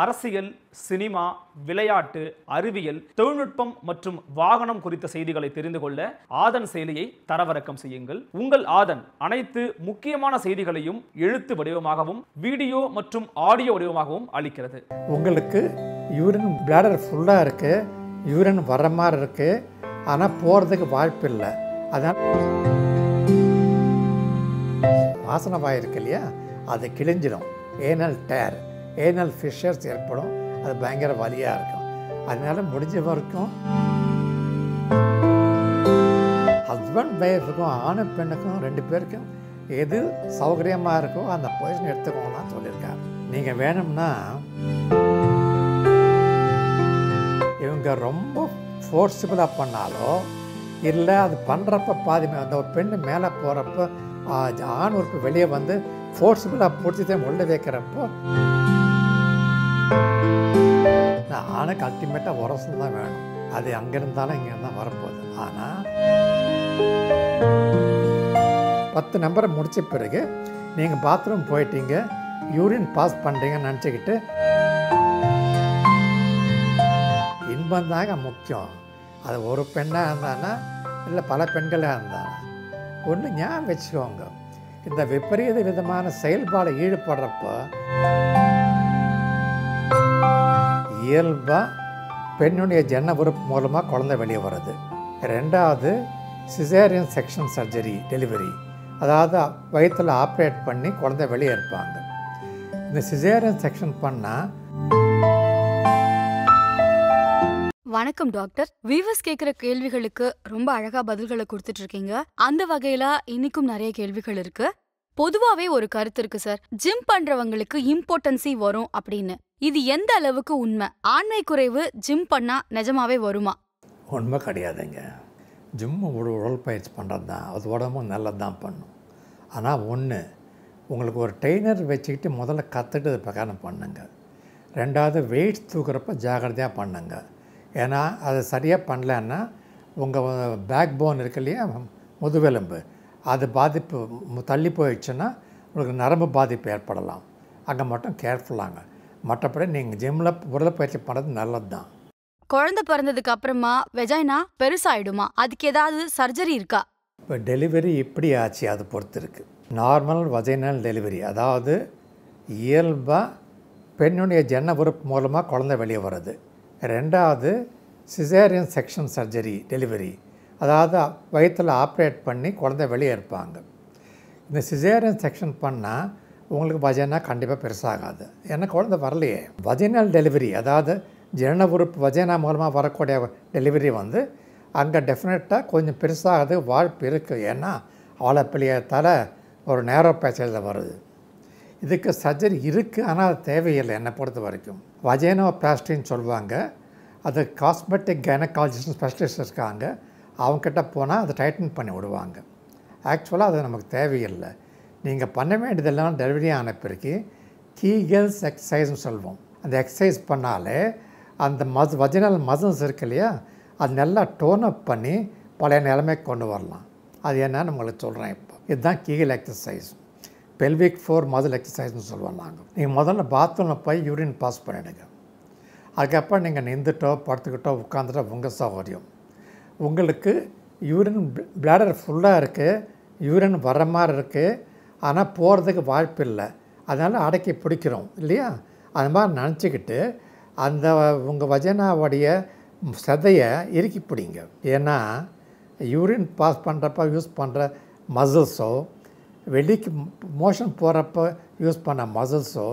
அரசியல் சினிமா விளையாட்டு அறிவியல் தொழில்நுட்பம் மற்றும் வாகனம் குறித்த செய்திகளை தெரிந்து கொள்ள ஆதன் செயலியை தரவிறக்கம் செய்யுங்கள் உங்கள் ஆதன் அனைத்து முக்கியமான செய்திகளையும் எழுத்து வடிவமாகவும் வீடியோ மற்றும் ஆடியோ வடிவமாகவும் அளிக்கிறது உங்களுக்கு யூரின் பிளாடர் ஃபுல்லாக இருக்குது யூரின் வர மாதிரி இருக்குது ஆனால் போகிறதுக்கு வாய்ப்பு இல்லை அதான் வாசனை வாயிருக்கு இல்லையா அது கிழிஞ்சிடும் ஏனல் டேர் ஏனல் ஃபிஷர்ஸ் ஏற்படும் அது பயங்கர வலியாக இருக்கும் அதனால் முடிஞ்ச வரைக்கும் ஹஸ்பண்ட் ஒய்ஃபுக்கும் ஆண் பெண்ணுக்கும் ரெண்டு பேருக்கும் எது சௌகரியமாக இருக்கோ அந்த பொசிஷன் எடுத்துக்கோங்களாம் சொல்லியிருக்காரு நீங்கள் வேணும்னா இவங்க ரொம்ப ஃபோர்ஸ்ஃபுல்லாக பண்ணாலோ இல்லை அது பண்ணுறப்ப பாதி அந்த ஒரு பெண் மேலே போகிறப்ப ஆண் உறுப்பு வெளியே வந்து ஃபோர்ஸ்ஃபுல்லாக பிடிச்சி தான் உள்ளே வைக்கிறப்போ எனக்கு அல்டிமேட்டாக உரசம் தான் வேணும் அது அங்கே இருந்தாலும் இங்கே இருந்தால் வரப்போகுது ஆனால் பத்து நம்பரை முடித்த பிறகு நீங்கள் பாத்ரூம் போயிட்டீங்க யூரின் பாஸ் பண்ணுறீங்கன்னு நினச்சிக்கிட்டு இன்பம் தாங்க முக்கியம் அது ஒரு பெண்ணாக இருந்தானா இல்லை பல பெண்களாக இருந்தானா ஒன்று ஞாபகம் வச்சுக்கோங்க இந்த விபரீத விதமான செயல்பாடு ஈடுபடுறப்போ இயல்பாக பெண்ணுடைய ஜன்ன உறுப்பு மூலமாக குழந்தை வெளியே வருது ரெண்டாவது சிசேரியன் செக்ஷன் சர்ஜரி டெலிவரி அதாவது வயிற்றில் ஆப்ரேட் பண்ணி குழந்தை வெளியே இருப்பாங்க இந்த சிசேரியன் செக்ஷன் பண்ணால் வணக்கம் டாக்டர் வீவர்ஸ் கேட்குற கேள்விகளுக்கு ரொம்ப அழகாக பதில்களை கொடுத்துட்டு இருக்கீங்க அந்த வகையில் இன்னைக்கும் நிறைய கேள்விகள் இருக்கு பொதுவாகவே ஒரு கருத்து இருக்கு சார் ஜிம் பண்ணுறவங்களுக்கு இம்பார்ட்டன்சி வரும் அப்படின்னு இது எந்த அளவுக்கு உண்மை ஆண்மை குறைவு ஜிம் பண்ணால் நிஜமாவே வருமா உண்மை கிடையாதுங்க ஜிம் ஒரு உடற்பயிற்சி பண்ணுறது தான் அது உடம்பும் நல்லது தான் பண்ணும் ஆனால் ஒன்று உங்களுக்கு ஒரு ட்ரெயினர் வச்சுக்கிட்டு முதல்ல கற்றுட்டு அது பிரகாரம் பண்ணுங்க ரெண்டாவது வெயிட் தூக்குறப்ப ஜாகிரதையாக பண்ணுங்க ஏன்னா அதை சரியாக பண்ணலன்னா உங்கள் பேக் போன் இருக்கு இல்லையா முதுவெலும்பு அது பாதிப்பு தள்ளி போயிடுச்சுன்னா உங்களுக்கு நரம்பு பாதிப்பு ஏற்படலாம் அங்கே மட்டும் கேர்ஃபுல்லாங்க மற்றபடி நீங்கள் ஜிம்மில் உடல் பயிற்சி பண்ணுறது நல்லது தான் குழந்தை பிறந்ததுக்கு அப்புறமா வெஜைனா பெருசாகிடுமா அதுக்கு ஏதாவது சர்ஜரி இருக்கா இப்போ டெலிவரி இப்படி ஆச்சு அது பொறுத்து இருக்குது நார்மல் வஜைனல் டெலிவரி அதாவது இயல்பாக பெண்ணுடைய ஜன்ன உறுப்பு மூலமாக குழந்தை வெளியே வர்றது ரெண்டாவது சிசேரியன் செக்ஷன் சர்ஜரி டெலிவரி அதாவது வயிற்றில் ஆப்ரேட் பண்ணி குழந்தை வெளியே இருப்பாங்க இந்த சிசேரியன் செக்ஷன் பண்ணால் உங்களுக்கு வஜனா கண்டிப்பாக பெருசாகாது ஏன்னா குழந்த வரலையே வஜைனல் டெலிவரி அதாவது ஜன உறுப்பு வஜனா மூலமாக வரக்கூடிய டெலிவரி வந்து அங்கே டெஃபினட்டாக கொஞ்சம் பெருசாகுது வாழ்ப்பு இருக்குது ஏன்னா அவளை பெரிய தலை ஒரு நேரோ பேச்சலில் வருது இதுக்கு சர்ஜரி இருக்குது ஆனால் அது தேவையில்லை என்னை பொறுத்த வரைக்கும் வஜேனோ பேஸ்டின்னு சொல்லுவாங்க அது காஸ்மெட்டிக் கைனகாலஜிஸ்ட் ஸ்பெஷலிஸ்ட் இருக்காங்க அவங்கக்கிட்ட போனால் அதை டைட்டன் பண்ணி விடுவாங்க ஆக்சுவலாக அது நமக்கு தேவையில்லை நீங்கள் பண்ண வேண்டியதெல்லாம் டெலிவரி ஆன பிறகு கீகல்ஸ் எக்ஸசைஸ்னு சொல்வோம் அந்த எக்ஸசைஸ் பண்ணாலே அந்த மஸ் வஜினல் மசில்ஸ் இருக்கு இல்லையா அது நல்லா டோன் அப் பண்ணி பழைய நிலைமைக்கு கொண்டு வரலாம் அது என்னன்னு உங்களுக்கு சொல்கிறேன் இப்போ இதுதான் Kegel exercise pelvic floor muscle எக்ஸசைஸ்னு சொல்லுவோம் நாங்கள் நீங்கள் முதல்ல பாத்ரூமில் போய் யூரின் பாஸ் பண்ணிவிடுங்க அதுக்கப்புறம் நீங்கள் நின்றுட்டோ படுத்துக்கிட்டோ உட்காந்துட்டோ உங்கள் சௌகரியம் உங்களுக்கு யூரின் பிளாடர் ஃபுல்லாக இருக்குது யூரின் வர மாதிரி இருக்குது ஆனால் போகிறதுக்கு வாய்ப்பு இல்லை அதனால் அடக்கி பிடிக்கிறோம் இல்லையா அது மாதிரி நினச்சிக்கிட்டு அந்த உங்கள் வஜனாவுடைய சதையை இறுக்கி பிடிங்க ஏன்னா யூரின் பாஸ் பண்ணுறப்ப யூஸ் பண்ணுற மசில்ஸோ வெளிக்கு மோஷன் போகிறப்ப யூஸ் பண்ண மசில்ஸோ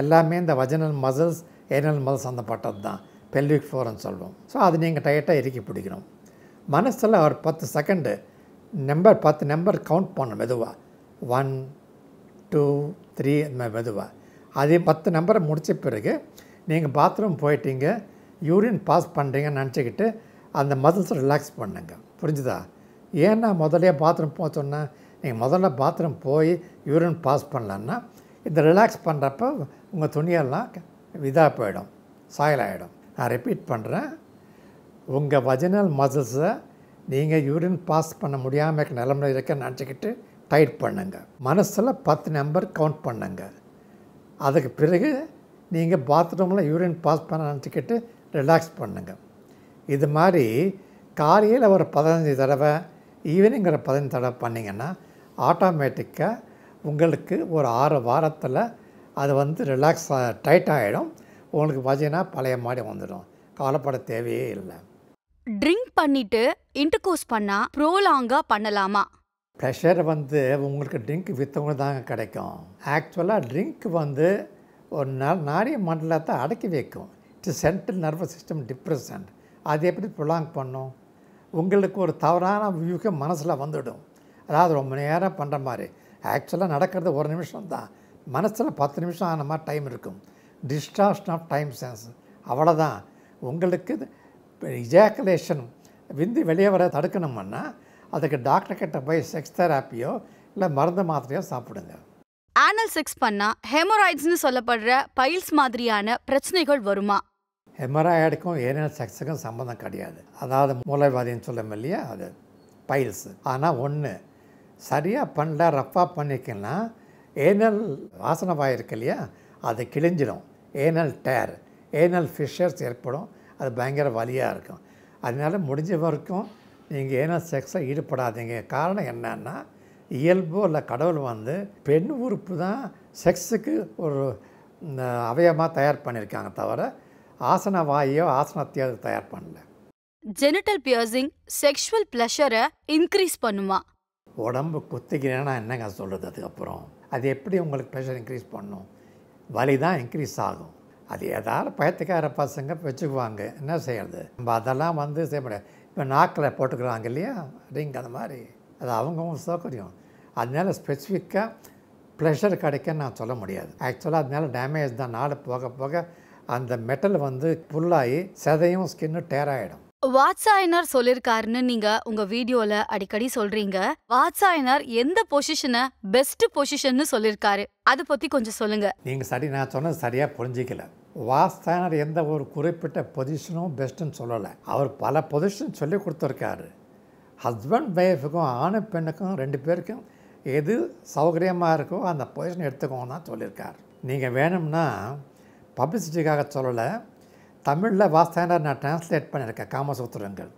எல்லாமே இந்த வஜனல் மசில்ஸ் ஏனல் மசில்ஸ் சம்மந்தப்பட்டது தான் பெல்விக் ஃபோர்னு சொல்லுவோம் ஸோ அது நீங்கள் டைட்டாக இறுக்கி பிடிக்கணும் மனசில் ஒரு பத்து செகண்டு நம்பர் பத்து நம்பர் கவுண்ட் பண்ணணும் மெதுவாக ஒன் டூ த்ரீ அந்த மாதிரி மெதுவாக அதே பத்து நம்பரை முடித்த பிறகு நீங்கள் பாத்ரூம் போயிட்டீங்க யூரின் பாஸ் பண்ணுறீங்கன்னு நினச்சிக்கிட்டு அந்த மசில்ஸ் ரிலாக்ஸ் பண்ணுங்க புரிஞ்சுதா ஏன்னா முதலே பாத்ரூம் போக சொன்னேன் நீங்கள் முதல்ல பாத்ரூம் போய் யூரின் பாஸ் பண்ணலன்னா இந்த ரிலாக்ஸ் பண்ணுறப்ப உங்கள் துணியெல்லாம் இதாக போயிடும் சாயல் ஆகிடும் நான் ரிப்பீட் பண்ணுறேன் உங்கள் வஜினல் மசில்ஸை நீங்கள் யூரின் பாஸ் பண்ண முடியாமல் நிலைமையில் இருக்க நினச்சிக்கிட்டு டைட் பண்ணுங்க மனசில் பத்து நம்பர் கவுண்ட் பண்ணுங்க அதுக்கு பிறகு நீங்கள் பாத்ரூமில் யூரின் பாஸ் பண்ணிக்கிட்டு ரிலாக்ஸ் பண்ணுங்க இது மாதிரி காலையில் ஒரு பதினஞ்சு தடவை ஈவினிங்கிற பதினஞ்சு தடவை பண்ணிங்கன்னா ஆட்டோமேட்டிக்காக உங்களுக்கு ஒரு ஆறு வாரத்தில் அது வந்து ரிலாக்ஸ் டைட் ஆகிடும் உங்களுக்கு பார்த்தீங்கன்னா பழைய மாதிரி வந்துடும் காலப்பட தேவையே இல்லை ட்ரிங்க் பண்ணிட்டு இன்டர்கோஸ் பண்ணால் ப்ரோலாங்காக பண்ணலாமா ப்ரெஷர் வந்து உங்களுக்கு ட்ரிங்க் விற்றவங்க தாங்க கிடைக்கும் ஆக்சுவலாக ட்ரிங்க் வந்து ஒரு நா நாரிய மண்டலத்தை அடக்கி வைக்கும் it's central nervous system depression அது எப்படி ப்ரொலாங் பண்ணும் உங்களுக்கு ஒரு தவறான வியூகம் மனசில் வந்துவிடும் அதாவது ரொம்ப நேரம் பண்ணுற மாதிரி ஆக்சுவலாக நடக்கிறது ஒரு நிமிஷம் தான் மனசில் பத்து நிமிஷம் ஆன மாதிரி டைம் இருக்கும் டிஸ்ட்ராக்ஷன் ஆஃப் டைம் சென்ஸ் அவ்வளோதான் உங்களுக்கு இஜாக்குலேஷன் விந்து வெளியே வர தடுக்கணும்னா அதுக்கு டாக்டர் கிட்ட போய் செக்ஸ் தெராப்பியோ இல்லை மருந்து மாத்திரையோ சாப்பிடுங்க ஆனல் செக்ஸ் பண்ணால் ஹெமோராய்ட்ஸ்னு சொல்லப்படுற பைல்ஸ் மாதிரியான பிரச்சனைகள் வருமா ஹெமராய்டுக்கும் ஏனால் செக்ஸுக்கும் சம்மந்தம் கிடையாது அதாவது மூளைவாதின்னு சொல்லும் இல்லையா அது பைல்ஸ் ஆனால் ஒன்று சரியாக பண்ணல ரஃப்பாக பண்ணிக்கலாம் ஏனல் வாசனை வாயிருக்கு இல்லையா அது கிழிஞ்சிடும் ஏனல் டேர் ஏனல் ஃபிஷர்ஸ் ஏற்படும் அது பயங்கர வலியாக இருக்கும் அதனால் முடிஞ்ச வரைக்கும் நீங்கள் ஏன்னா செக்ஸை ஈடுபடாதீங்க காரணம் என்னன்னா இயல்போ இல்லை கடவுள் வந்து பெண் உறுப்பு தான் செக்ஸுக்கு ஒரு அவயமாக தயார் பண்ணியிருக்காங்க தவிர ஆசன வாயோ ஆசனத்தையோ தயார் பண்ணல ஜெனிட்டல் பியர்சிங் செக்ஷுவல் ப்ளஷரை இன்க்ரீஸ் பண்ணுமா உடம்பு குத்திக்கிறேன்னா என்னங்க சொல்லுது அதுக்கப்புறம் அது எப்படி உங்களுக்கு ப்ரெஷர் இன்க்ரீஸ் பண்ணும் வலி தான் இன்க்ரீஸ் ஆகும் அது ஏதாவது பயத்துக்கார பசங்க வச்சுக்குவாங்க என்ன செய்யறது நம்ம அதெல்லாம் வந்து செய்ய முடியாது இப்போ நாக்கில் போட்டுக்கிறாங்க இல்லையா ரிங் அந்த மாதிரி அது அவங்கவும் சௌகரியம் அதனால ஸ்பெசிஃபிக்காக ப்ளஷர் கிடைக்கன்னு நான் சொல்ல முடியாது ஆக்சுவலாக அதனால டேமேஜ் தான் நாடு போக போக அந்த மெட்டல் வந்து புல்லாகி சதையும் ஸ்கின்னும் டேர் ஆகிடும் வாட்ஸாயினர் சொல்லியிருக்காருன்னு நீங்க உங்க வீடியோல அடிக்கடி சொல்றீங்க வாட்ஸாயினர் எந்த பொசிஷனை பெஸ்ட் பொசிஷன் சொல்லியிருக்காரு அதை பத்தி கொஞ்சம் சொல்லுங்க நீங்க சரி நான் சொன்னது சரியா புரிஞ்சிக்கல வாஸ்தானர் எந்த ஒரு குறிப்பிட்ட பொசிஷனும் பெஸ்ட்டுன்னு சொல்லலை அவர் பல பொசிஷன் சொல்லி கொடுத்துருக்காரு ஹஸ்பண்ட் ஒய்ஃபுக்கும் ஆணும் பெண்ணுக்கும் ரெண்டு பேருக்கும் எது சௌகரியமாக இருக்கோ அந்த பொசிஷன் எடுத்துக்கோங்க தான் சொல்லியிருக்கார் நீங்கள் வேணும்னா பப்ளிசிட்டிக்காக சொல்லலை தமிழில் வாஸ்தானர் நான் டிரான்ஸ்லேட் பண்ணியிருக்கேன் காமசூத்திரங்கள்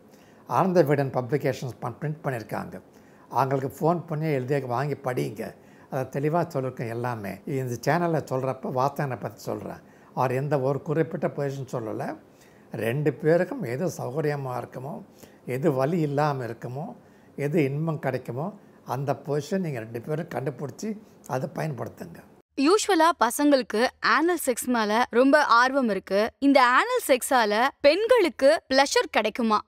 ஆனந்த வீடன் பப்ளிகேஷன்ஸ் பிரிண்ட் பண்ணியிருக்காங்க அவங்களுக்கு ஃபோன் பண்ணி எழுதிய வாங்கி படிங்க அதை தெளிவாக சொல்லியிருக்கேன் எல்லாமே இந்த சேனலில் சொல்கிறப்ப வாஸ்தானை பற்றி சொல்கிறேன் அவர் எந்த ஒரு குறிப்பிட்ட பொசிஷன் சொல்லலை ரெண்டு பேருக்கும் எது சௌகரியமாக இருக்குமோ எது வலி இல்லாமல் இருக்குமோ எது இன்பம் கிடைக்குமோ அந்த பொசிஷன் நீங்கள் ரெண்டு பேரும் கண்டுபிடிச்சி அதை பயன்படுத்துங்க யூஸ்வலா பசங்களுக்கு ஆனல் செக்ஸ் மேல ரொம்ப ஆர்வம் இருக்கு இந்த ஆனல் செக்ஸால பெண்களுக்கு ப்ளஷர் கிடைக்குமா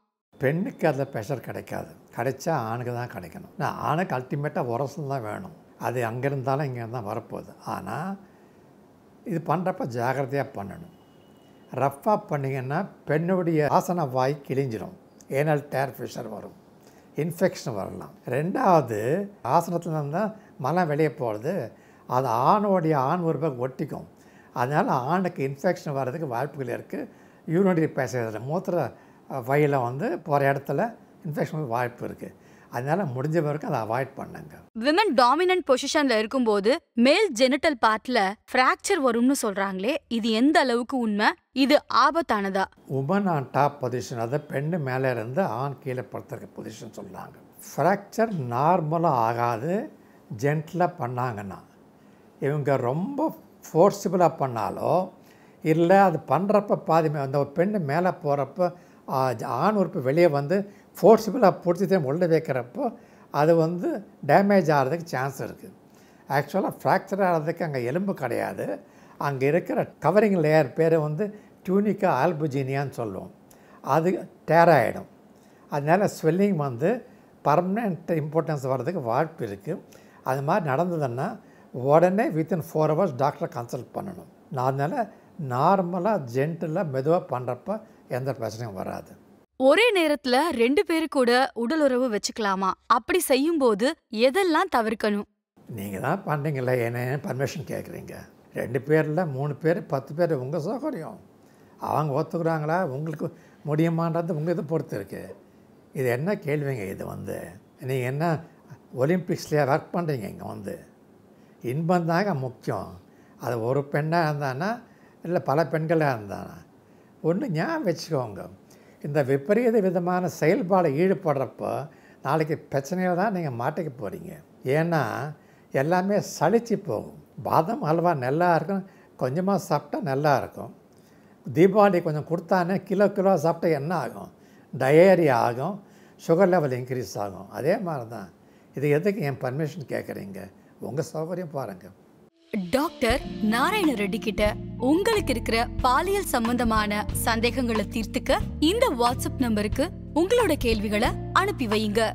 பெண்ணுக்கு அதில் ப்ரெஷர் கிடைக்காது கிடைச்சா ஆணுக்கு தான் கிடைக்கணும் நான் ஆணுக்கு அல்டிமேட்டாக உரசம் தான் வேணும் அது அங்கே இருந்தாலும் இங்கே இருந்தால் வரப்போகுது ஆனால் இது பண்ணுறப்ப ஜாகிரதையாக பண்ணணும் ரஃப்பாக பண்ணிங்கன்னா பெண்ணுடைய ஆசன வாய் கிழிஞ்சிடும் ஏனால் டேர் ஃபிஷர் வரும் இன்ஃபெக்ஷன் வரலாம் ரெண்டாவது ஆசனத்தில் இருந்தால் மலம் வெளியே போகிறது அது ஆணோடைய ஆண் உறுப்பை ஒட்டிக்கும் அதனால் ஆணுக்கு இன்ஃபெக்ஷன் வர்றதுக்கு வாய்ப்புகள் இருக்குது யூரினரி பேசுகிறது மூத்திர வயலில் வந்து போகிற இடத்துல இன்ஃபெக்ஷன் வாய்ப்பு இருக்குது அதனால் முடிஞ்ச வரைக்கும் அதை அவாய்ட் பண்ணுங்க விமன் டாமினன்ட் பொசிஷனில் இருக்கும்போது மேல் ஜெனிட்டல் பார்ட்டில் ஃப்ராக்சர் வரும்னு சொல்கிறாங்களே இது எந்த அளவுக்கு உண்மை இது ஆபத்தானதா உமன் ஆன் டாப் பொசிஷன் அதை பெண்ணு மேலே இருந்து ஆண் கீழே படுத்துருக்க பொசிஷன் சொல்றாங்க ஃப்ராக்சர் நார்மலாக ஆகாது ஜென்டலாக பண்ணாங்கன்னா இவங்க ரொம்ப ஃபோர்ஸிபிளாக பண்ணாலோ இல்லை அது பண்ணுறப்ப பாதி அந்த ஒரு பெண்ணு மேலே போகிறப்ப ஆண் உறுப்பு வெளியே வந்து ஃபோர்ஸ்ஃபுல்லாக பிடிச்சி உள்ளே வைக்கிறப்போ அது வந்து டேமேஜ் ஆகிறதுக்கு சான்ஸ் இருக்குது ஆக்சுவலாக ஃப்ராக்சர் ஆகிறதுக்கு அங்கே எலும்பு கிடையாது அங்கே இருக்கிற கவரிங் லேயர் பேர் வந்து டியூனிக்கா ஆல்புஜீனியான்னு சொல்லுவோம் அது டேர் ஆகிடும் அதனால் ஸ்வெல்லிங் வந்து பர்மனெண்ட் இம்பார்ட்டன்ஸ் வர்றதுக்கு வாய்ப்பு இருக்குது அது மாதிரி நடந்ததுன்னா உடனே வித்தின் ஃபோர் ஹவர்ஸ் டாக்டரை கன்சல்ட் பண்ணணும் நான் அதனால் நார்மலாக ஜென்டில் மெதுவாக பண்ணுறப்ப எந்த பிரச்சனையும் வராது ஒரே நேரத்துல ரெண்டு பேரு கூட உடலுறவு வச்சுக்கலாமா அப்படி செய்யும்போது எதெல்லாம் தவிர்க்கணும் நீங்க தான் பண்ணுறீங்களே என்ன பர்மிஷன் கேட்குறீங்க ரெண்டு பேரில் மூணு பேர் பத்து பேர் உங்கள் சௌகரியம் அவங்க ஒத்துக்கிறாங்களா உங்களுக்கு முடியுமான்றது உங்கள் இதை பொறுத்து இருக்குது இது என்ன கேள்விங்க இது வந்து நீங்கள் என்ன ஒலிம்பிக்ஸ்லேயே ஒர்க் பண்ணுறீங்க இங்கே வந்து இன்பம் தாங்க முக்கியம் அது ஒரு பெண்ணாக இருந்தானா இல்லை பல பெண்களாக இருந்தானா ஒன்று ஞாபகம் வச்சுக்கோங்க இந்த விபரீத விதமான செயல்பாடு ஈடுபடுறப்போ நாளைக்கு பிரச்சனையில் தான் நீங்கள் மாட்டிக்க போகிறீங்க ஏன்னா எல்லாமே சளிச்சு போகும் பாதம் அல்வா நல்லா இருக்கும் கொஞ்சமாக சாப்பிட்டா நல்லா இருக்கும் தீபாவளி கொஞ்சம் கொடுத்தானே கிலோ கிலோ சாப்பிட்டா என்ன ஆகும் டயேரியா ஆகும் சுகர் லெவல் இன்க்ரீஸ் ஆகும் அதே மாதிரி தான் இது எதுக்கு என் பர்மிஷன் கேட்குறீங்க உங்கள் சௌகரியம் பாருங்கள் டாக்டர் நாராயண ரெட்டி கிட்ட உங்களுக்கு இருக்கிற பாலியல் சம்பந்தமான சந்தேகங்களை தீர்த்துக்க இந்த வாட்ஸ்அப் நம்பருக்கு உங்களோட கேள்விகளை அனுப்பி வையுங்க